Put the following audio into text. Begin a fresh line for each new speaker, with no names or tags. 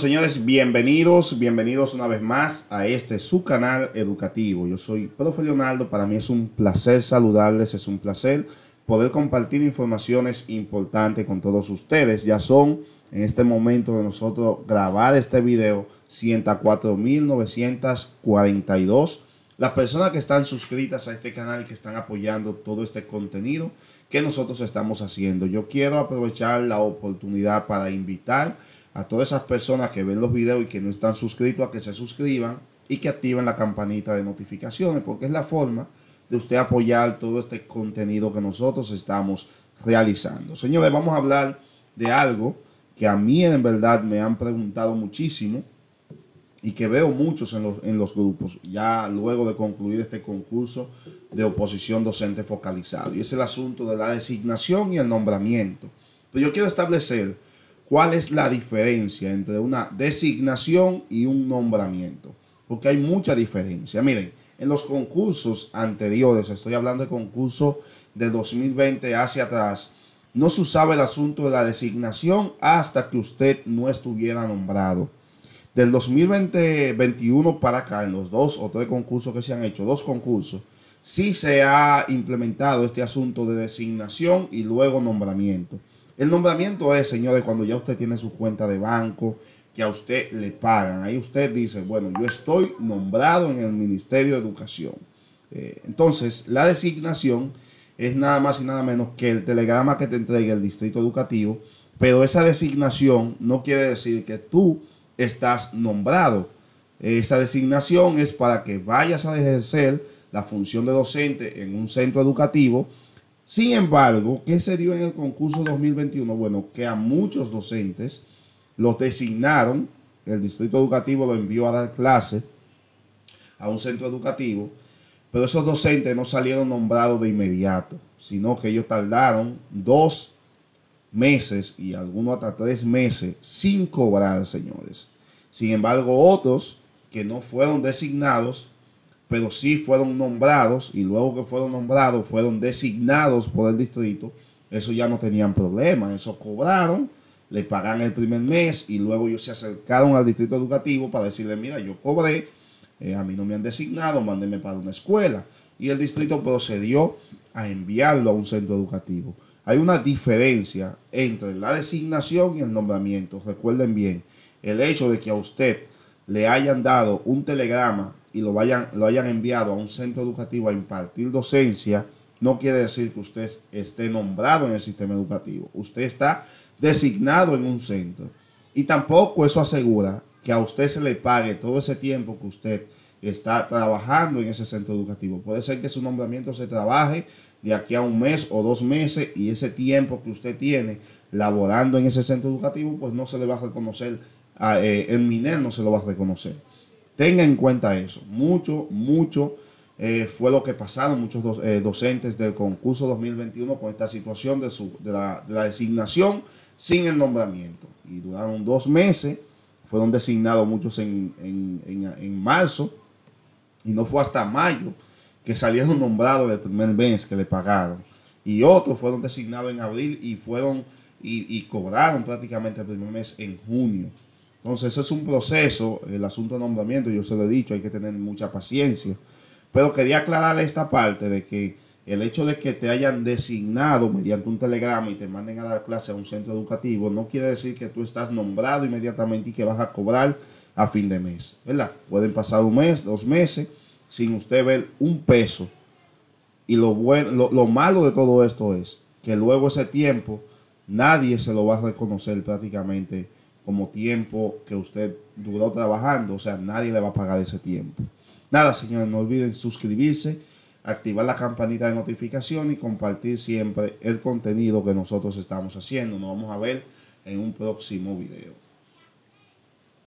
señores, bienvenidos, bienvenidos una vez más a este su canal educativo. Yo soy Profe Leonardo, para mí es un placer saludarles, es un placer poder compartir informaciones importantes con todos ustedes. Ya son en este momento de nosotros grabar este video 104.942 las personas que están suscritas a este canal y que están apoyando todo este contenido que nosotros estamos haciendo. Yo quiero aprovechar la oportunidad para invitar a todas esas personas que ven los videos y que no están suscritos a que se suscriban y que activen la campanita de notificaciones, porque es la forma de usted apoyar todo este contenido que nosotros estamos realizando. Señores, vamos a hablar de algo que a mí en verdad me han preguntado muchísimo y que veo muchos en los, grupos, ya luego de concluir este concurso de oposición docente focalizado. Y es el asunto de la designación y el nombramiento. Pero yo quiero establecer cuál es la diferencia entre una designación y un nombramiento, porque hay mucha diferencia. Miren, en los concursos anteriores, estoy hablando de concurso de 2020 hacia atrás, no se usaba el asunto de la designación hasta que usted no estuviera nombrado del 2021 para acá, en los dos o tres concursos que se han hecho, dos concursos, sí se ha implementado este asunto de designación y luego nombramiento. El nombramiento es, señores, cuando ya usted tiene su cuenta de banco, que a usted le pagan. Ahí usted dice, bueno, yo estoy nombrado en el Ministerio de Educación. Eh, entonces, la designación es nada más y nada menos que el telegrama que te entregue el distrito educativo, pero esa designación no quiere decir que tú estás nombrado. Esa designación es para que vayas a ejercer la función de docente en un centro educativo. Sin embargo, ¿qué se dio en el concurso 2021? Bueno, que a muchos docentes los designaron, el distrito educativo lo envió a dar clase a un centro educativo, pero esos docentes no salieron nombrados de inmediato, sino que ellos tardaron dos meses y algunos hasta tres meses sin cobrar, señores. Sin embargo, otros que no fueron designados, pero sí fueron nombrados y luego que fueron nombrados fueron designados por el distrito, eso ya no tenían problema, eso cobraron, le pagan el primer mes y luego ellos se acercaron al distrito educativo para decirle, mira, yo cobré, eh, a mí no me han designado, mándeme para una escuela. Y el distrito procedió a enviarlo a un centro educativo. Hay una diferencia entre la designación y el nombramiento. Recuerden bien, el hecho de que a usted le hayan dado un telegrama y lo, vayan, lo hayan enviado a un centro educativo a impartir docencia, no quiere decir que usted esté nombrado en el sistema educativo. Usted está designado en un centro. Y tampoco eso asegura que a usted se le pague todo ese tiempo que usted está trabajando en ese centro educativo. Puede ser que su nombramiento se trabaje de aquí a un mes o dos meses y ese tiempo que usted tiene laborando en ese centro educativo, pues no se le va a reconocer, ah, el eh, MINER no se lo va a reconocer. Tenga en cuenta eso. Mucho, mucho eh, fue lo que pasaron muchos eh, docentes del concurso 2021 con esta situación de, su, de la designación sin el nombramiento. Y duraron dos meses fueron designados muchos en, marzo y no fue hasta mayo que salieron nombrados el primer mes que le pagaron. Y otros fueron designados en abril y fueron y, y, cobraron prácticamente el primer mes en junio. Entonces, eso es un proceso, el asunto de nombramiento, yo se lo he dicho, hay que tener mucha paciencia. Pero quería aclarar esta parte de que el hecho de que te hayan designado mediante un telegrama y te manden a dar clase a un centro educativo no quiere decir que tú estás nombrado inmediatamente y que vas a cobrar a fin de mes, ¿verdad? Pueden pasar un mes, dos meses sin usted ver un peso. Y lo, lo, lo malo de todo esto es que luego ese tiempo nadie se lo va a reconocer prácticamente como tiempo que usted duró trabajando, o sea, nadie le va a pagar ese tiempo. Nada, señores, no olviden suscribirse activar la campanita de notificación y compartir siempre el contenido que nosotros estamos haciendo. Nos vamos a ver en un próximo video.